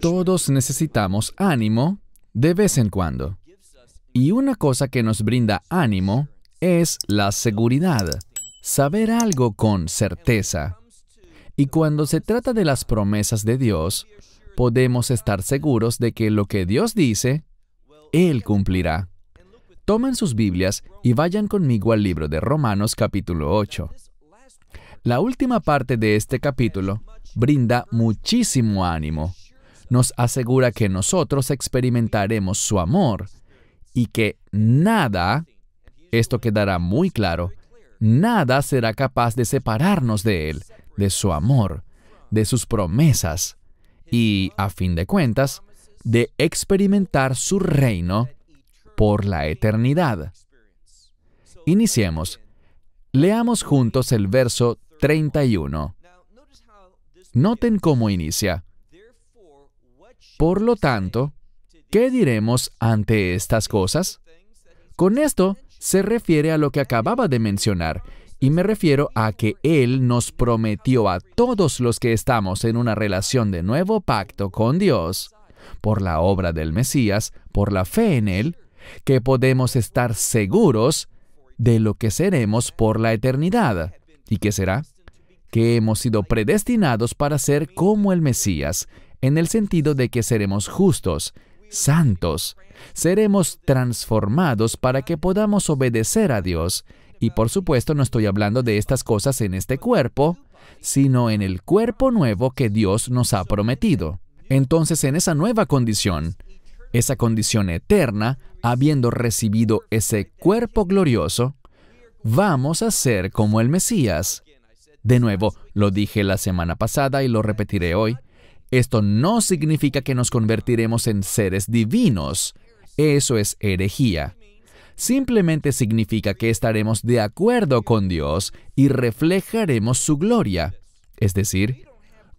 Todos necesitamos ánimo de vez en cuando. Y una cosa que nos brinda ánimo es la seguridad, saber algo con certeza. Y cuando se trata de las promesas de Dios, podemos estar seguros de que lo que Dios dice, Él cumplirá. Tomen sus Biblias y vayan conmigo al libro de Romanos capítulo 8. La última parte de este capítulo brinda muchísimo ánimo. Nos asegura que nosotros experimentaremos su amor y que nada, esto quedará muy claro, nada será capaz de separarnos de Él, de su amor, de sus promesas y, a fin de cuentas, de experimentar su reino por la eternidad. Iniciemos. Leamos juntos el verso 31. Noten cómo inicia. Por lo tanto, ¿qué diremos ante estas cosas? Con esto se refiere a lo que acababa de mencionar, y me refiero a que Él nos prometió a todos los que estamos en una relación de nuevo pacto con Dios, por la obra del Mesías, por la fe en Él, que podemos estar seguros de lo que seremos por la eternidad. ¿Y qué será? que hemos sido predestinados para ser como el Mesías, en el sentido de que seremos justos, santos, seremos transformados para que podamos obedecer a Dios. Y por supuesto no estoy hablando de estas cosas en este cuerpo, sino en el cuerpo nuevo que Dios nos ha prometido. Entonces en esa nueva condición, esa condición eterna, habiendo recibido ese cuerpo glorioso, vamos a ser como el Mesías, de nuevo, lo dije la semana pasada y lo repetiré hoy. Esto no significa que nos convertiremos en seres divinos. Eso es herejía. Simplemente significa que estaremos de acuerdo con Dios y reflejaremos su gloria. Es decir,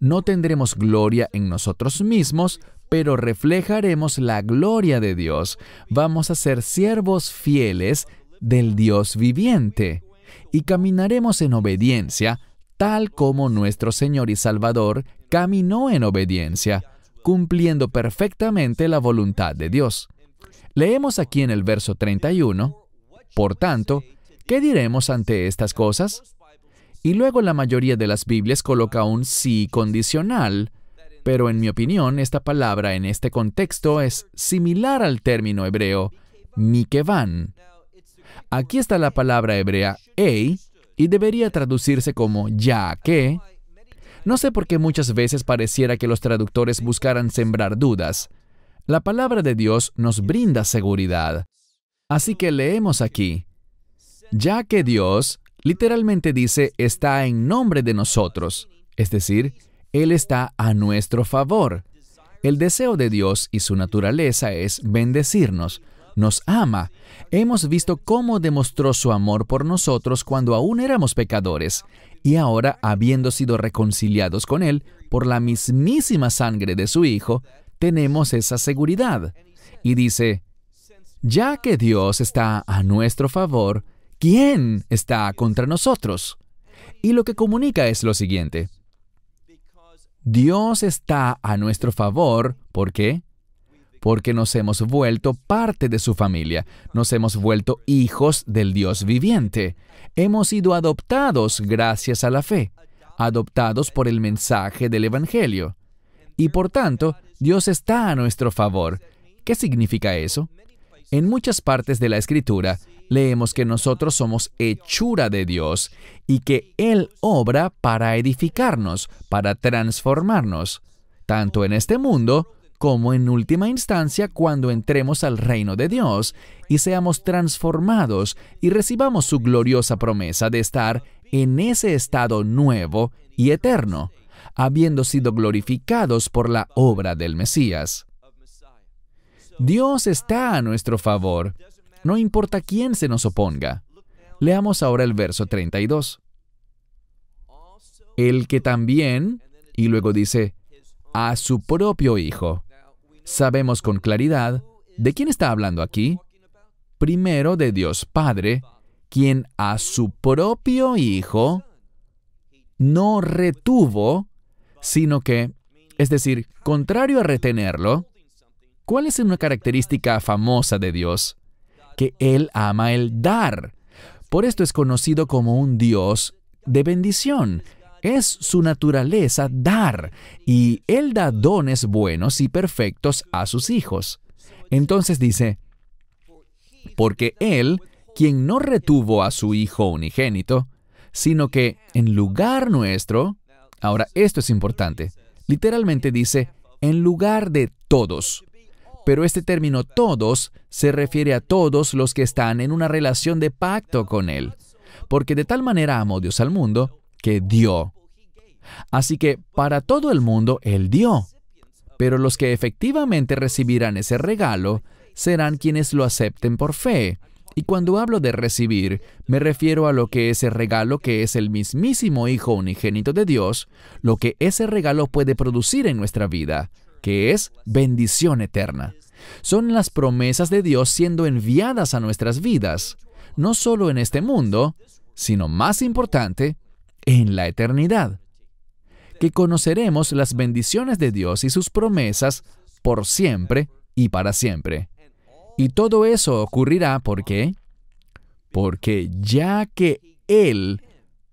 no tendremos gloria en nosotros mismos, pero reflejaremos la gloria de Dios. Vamos a ser siervos fieles del Dios viviente y caminaremos en obediencia tal como nuestro Señor y Salvador caminó en obediencia, cumpliendo perfectamente la voluntad de Dios. Leemos aquí en el verso 31, por tanto, ¿qué diremos ante estas cosas? Y luego la mayoría de las Biblias coloca un sí condicional, pero en mi opinión esta palabra en este contexto es similar al término hebreo mikevan. Aquí está la palabra hebrea ei, y debería traducirse como ya que. No sé por qué muchas veces pareciera que los traductores buscaran sembrar dudas. La palabra de Dios nos brinda seguridad. Así que leemos aquí, ya que Dios literalmente dice está en nombre de nosotros, es decir, Él está a nuestro favor. El deseo de Dios y su naturaleza es bendecirnos, nos ama. Hemos visto cómo demostró su amor por nosotros cuando aún éramos pecadores, y ahora, habiendo sido reconciliados con Él por la mismísima sangre de su Hijo, tenemos esa seguridad. Y dice, ya que Dios está a nuestro favor, ¿quién está contra nosotros? Y lo que comunica es lo siguiente. Dios está a nuestro favor, ¿por qué? porque nos hemos vuelto parte de su familia, nos hemos vuelto hijos del Dios viviente. Hemos sido adoptados gracias a la fe, adoptados por el mensaje del Evangelio. Y por tanto, Dios está a nuestro favor. ¿Qué significa eso? En muchas partes de la Escritura leemos que nosotros somos hechura de Dios y que Él obra para edificarnos, para transformarnos, tanto en este mundo como en última instancia cuando entremos al reino de Dios y seamos transformados y recibamos su gloriosa promesa de estar en ese estado nuevo y eterno, habiendo sido glorificados por la obra del Mesías. Dios está a nuestro favor, no importa quién se nos oponga. Leamos ahora el verso 32. El que también, y luego dice, a su propio Hijo, sabemos con claridad de quién está hablando aquí. Primero de Dios Padre, quien a su propio Hijo no retuvo, sino que, es decir, contrario a retenerlo, ¿cuál es una característica famosa de Dios? Que Él ama el dar. Por esto es conocido como un Dios de bendición. Es su naturaleza dar, y Él da dones buenos y perfectos a sus hijos. Entonces dice, porque Él, quien no retuvo a su Hijo unigénito, sino que en lugar nuestro, ahora esto es importante, literalmente dice, en lugar de todos. Pero este término todos se refiere a todos los que están en una relación de pacto con Él. Porque de tal manera amó Dios al mundo, que dio. Así que para todo el mundo Él dio. Pero los que efectivamente recibirán ese regalo serán quienes lo acepten por fe. Y cuando hablo de recibir, me refiero a lo que ese regalo que es el mismísimo Hijo Unigénito de Dios, lo que ese regalo puede producir en nuestra vida, que es bendición eterna. Son las promesas de Dios siendo enviadas a nuestras vidas, no solo en este mundo, sino más importante, en la eternidad, que conoceremos las bendiciones de Dios y sus promesas por siempre y para siempre. Y todo eso ocurrirá porque, porque ya que Él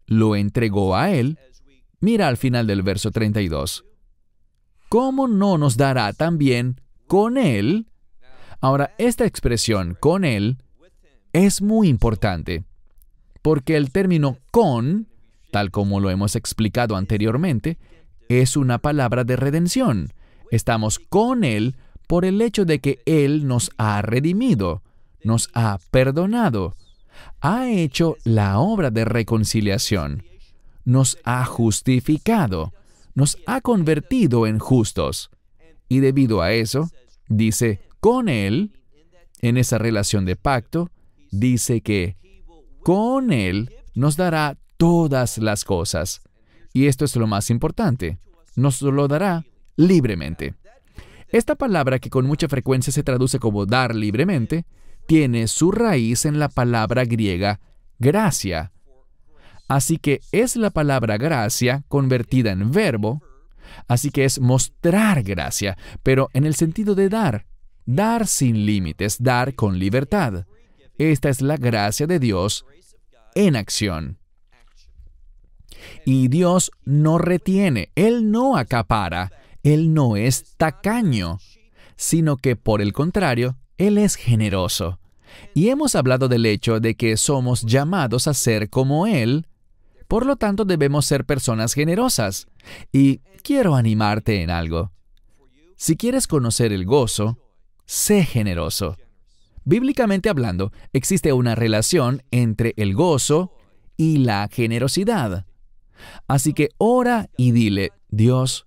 lo entregó a Él, mira al final del verso 32, ¿cómo no nos dará también con Él? Ahora, esta expresión con Él es muy importante, porque el término con tal como lo hemos explicado anteriormente, es una palabra de redención. Estamos con Él por el hecho de que Él nos ha redimido, nos ha perdonado, ha hecho la obra de reconciliación, nos ha justificado, nos ha convertido en justos. Y debido a eso, dice, con Él, en esa relación de pacto, dice que con Él nos dará todas las cosas. Y esto es lo más importante, nos lo dará libremente. Esta palabra que con mucha frecuencia se traduce como dar libremente, tiene su raíz en la palabra griega gracia. Así que es la palabra gracia convertida en verbo, así que es mostrar gracia, pero en el sentido de dar, dar sin límites, dar con libertad. Esta es la gracia de Dios en acción. Y Dios no retiene, Él no acapara, Él no es tacaño, sino que por el contrario, Él es generoso. Y hemos hablado del hecho de que somos llamados a ser como Él, por lo tanto debemos ser personas generosas. Y quiero animarte en algo. Si quieres conocer el gozo, sé generoso. Bíblicamente hablando, existe una relación entre el gozo y la generosidad. Así que ora y dile, Dios,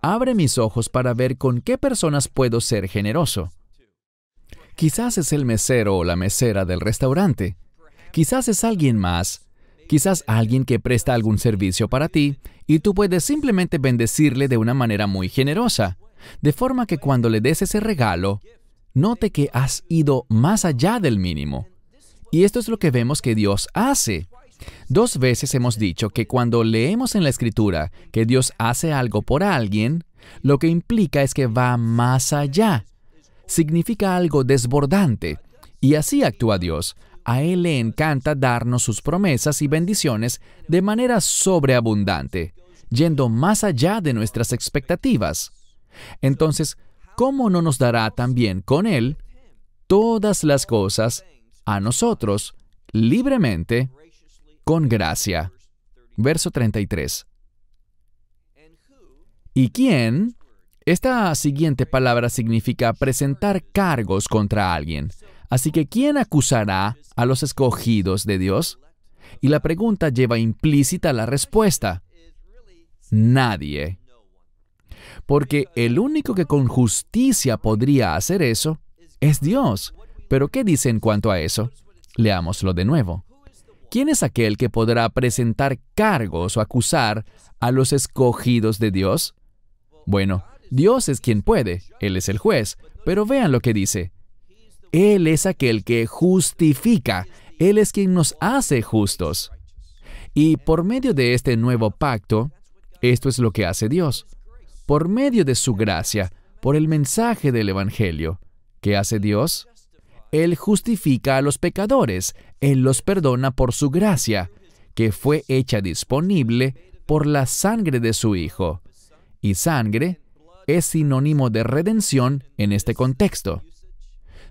abre mis ojos para ver con qué personas puedo ser generoso. Quizás es el mesero o la mesera del restaurante. Quizás es alguien más. Quizás alguien que presta algún servicio para ti y tú puedes simplemente bendecirle de una manera muy generosa. De forma que cuando le des ese regalo, note que has ido más allá del mínimo. Y esto es lo que vemos que Dios hace. Dos veces hemos dicho que cuando leemos en la Escritura que Dios hace algo por alguien, lo que implica es que va más allá. Significa algo desbordante. Y así actúa Dios. A Él le encanta darnos sus promesas y bendiciones de manera sobreabundante, yendo más allá de nuestras expectativas. Entonces, ¿cómo no nos dará también con Él todas las cosas a nosotros libremente con gracia. Verso 33. ¿Y quién? Esta siguiente palabra significa presentar cargos contra alguien. Así que ¿quién acusará a los escogidos de Dios? Y la pregunta lleva implícita la respuesta. Nadie. Porque el único que con justicia podría hacer eso es Dios. Pero ¿qué dice en cuanto a eso? Leámoslo de nuevo. ¿quién es aquel que podrá presentar cargos o acusar a los escogidos de Dios? Bueno, Dios es quien puede, Él es el juez, pero vean lo que dice. Él es aquel que justifica, Él es quien nos hace justos. Y por medio de este nuevo pacto, esto es lo que hace Dios. Por medio de su gracia, por el mensaje del Evangelio, ¿qué hace Dios? Él justifica a los pecadores, él los perdona por su gracia, que fue hecha disponible por la sangre de su Hijo. Y sangre es sinónimo de redención en este contexto.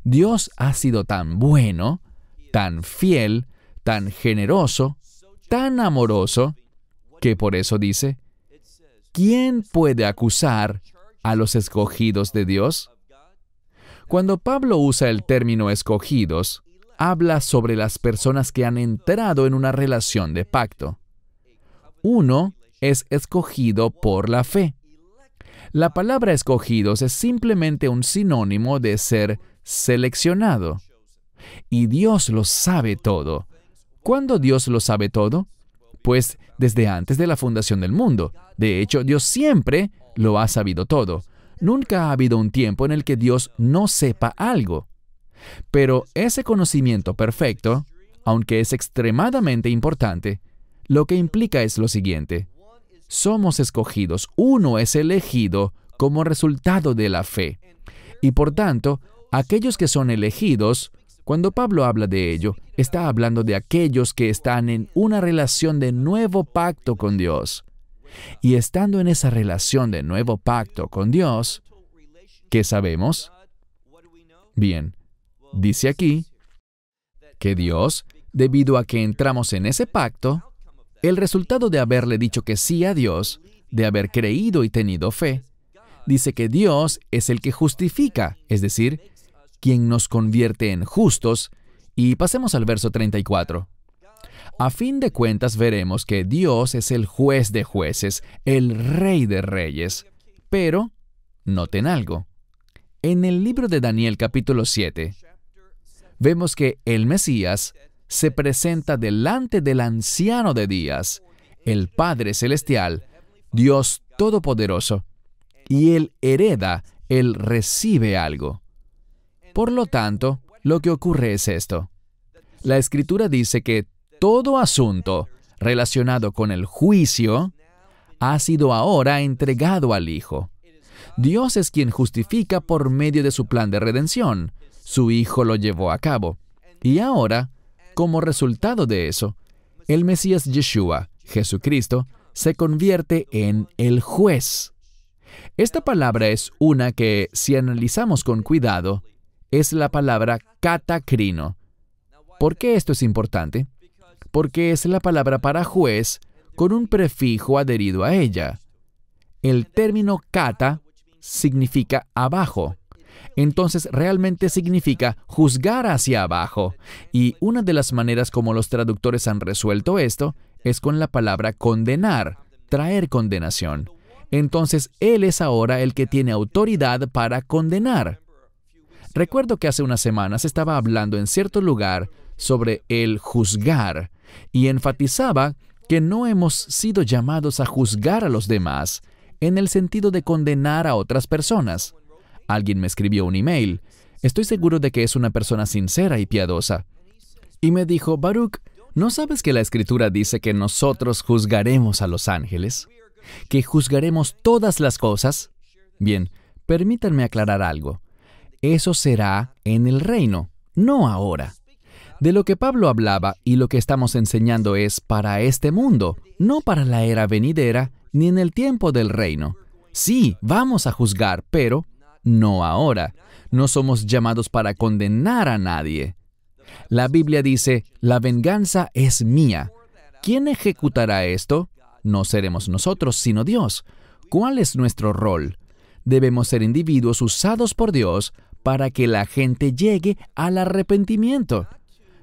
Dios ha sido tan bueno, tan fiel, tan generoso, tan amoroso, que por eso dice, ¿quién puede acusar a los escogidos de Dios? Cuando Pablo usa el término escogidos, habla sobre las personas que han entrado en una relación de pacto. Uno es escogido por la fe. La palabra escogidos es simplemente un sinónimo de ser seleccionado. Y Dios lo sabe todo. ¿Cuándo Dios lo sabe todo? Pues desde antes de la fundación del mundo. De hecho, Dios siempre lo ha sabido todo. Nunca ha habido un tiempo en el que Dios no sepa algo. Pero ese conocimiento perfecto, aunque es extremadamente importante, lo que implica es lo siguiente. Somos escogidos, uno es elegido como resultado de la fe. Y por tanto, aquellos que son elegidos, cuando Pablo habla de ello, está hablando de aquellos que están en una relación de nuevo pacto con Dios. Y estando en esa relación de nuevo pacto con Dios, ¿qué sabemos? Bien, Dice aquí que Dios, debido a que entramos en ese pacto, el resultado de haberle dicho que sí a Dios, de haber creído y tenido fe, dice que Dios es el que justifica, es decir, quien nos convierte en justos. Y pasemos al verso 34. A fin de cuentas veremos que Dios es el juez de jueces, el rey de reyes. Pero, noten algo. En el libro de Daniel capítulo 7, vemos que el Mesías se presenta delante del anciano de días, el Padre Celestial, Dios Todopoderoso, y él hereda, él recibe algo. Por lo tanto, lo que ocurre es esto. La escritura dice que todo asunto relacionado con el juicio ha sido ahora entregado al Hijo. Dios es quien justifica por medio de su plan de redención. Su hijo lo llevó a cabo. Y ahora, como resultado de eso, el Mesías Yeshua, Jesucristo, se convierte en el juez. Esta palabra es una que, si analizamos con cuidado, es la palabra catacrino. ¿Por qué esto es importante? Porque es la palabra para juez con un prefijo adherido a ella. El término cata significa abajo, entonces realmente significa juzgar hacia abajo. Y una de las maneras como los traductores han resuelto esto es con la palabra condenar, traer condenación. Entonces Él es ahora el que tiene autoridad para condenar. Recuerdo que hace unas semanas estaba hablando en cierto lugar sobre el juzgar y enfatizaba que no hemos sido llamados a juzgar a los demás en el sentido de condenar a otras personas. Alguien me escribió un email. Estoy seguro de que es una persona sincera y piadosa. Y me dijo, Baruch, ¿no sabes que la escritura dice que nosotros juzgaremos a los ángeles? ¿Que juzgaremos todas las cosas? Bien, permítanme aclarar algo. Eso será en el reino, no ahora. De lo que Pablo hablaba y lo que estamos enseñando es para este mundo, no para la era venidera ni en el tiempo del reino. Sí, vamos a juzgar, pero no ahora. No somos llamados para condenar a nadie. La Biblia dice, la venganza es mía. ¿Quién ejecutará esto? No seremos nosotros, sino Dios. ¿Cuál es nuestro rol? Debemos ser individuos usados por Dios para que la gente llegue al arrepentimiento,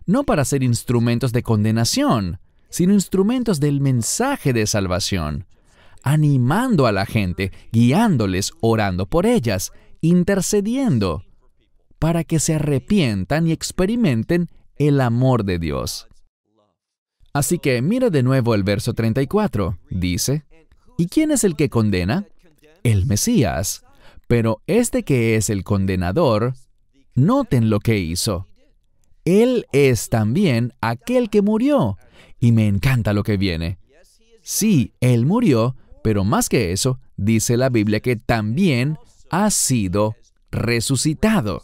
no para ser instrumentos de condenación, sino instrumentos del mensaje de salvación, animando a la gente, guiándoles, orando por ellas, intercediendo para que se arrepientan y experimenten el amor de Dios. Así que mira de nuevo el verso 34. Dice, ¿y quién es el que condena? El Mesías. Pero este que es el condenador, noten lo que hizo. Él es también aquel que murió. Y me encanta lo que viene. Sí, Él murió, pero más que eso, dice la Biblia que también ha sido resucitado.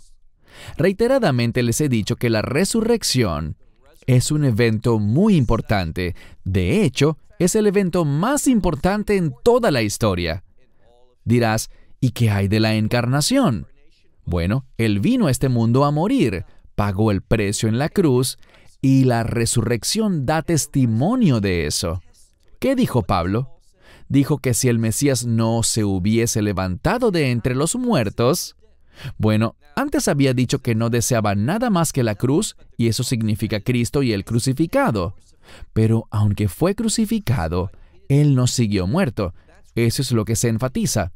Reiteradamente les he dicho que la resurrección es un evento muy importante. De hecho, es el evento más importante en toda la historia. Dirás, ¿y qué hay de la encarnación? Bueno, Él vino a este mundo a morir, pagó el precio en la cruz y la resurrección da testimonio de eso. ¿Qué dijo Pablo? dijo que si el Mesías no se hubiese levantado de entre los muertos, bueno, antes había dicho que no deseaba nada más que la cruz, y eso significa Cristo y el crucificado. Pero aunque fue crucificado, Él no siguió muerto. Eso es lo que se enfatiza.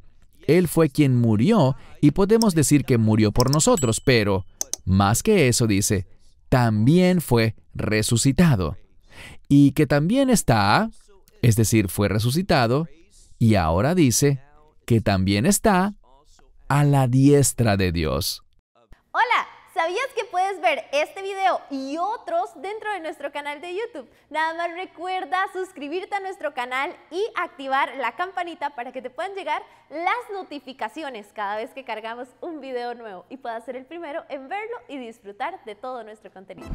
Él fue quien murió y podemos decir que murió por nosotros, pero más que eso dice, también fue resucitado. Y que también está es decir, fue resucitado, y ahora dice que también está a la diestra de Dios. Hola, ¿sabías que puedes ver este video y otros dentro de nuestro canal de YouTube? Nada más recuerda suscribirte a nuestro canal y activar la campanita para que te puedan llegar las notificaciones cada vez que cargamos un video nuevo y puedas ser el primero en verlo y disfrutar de todo nuestro contenido.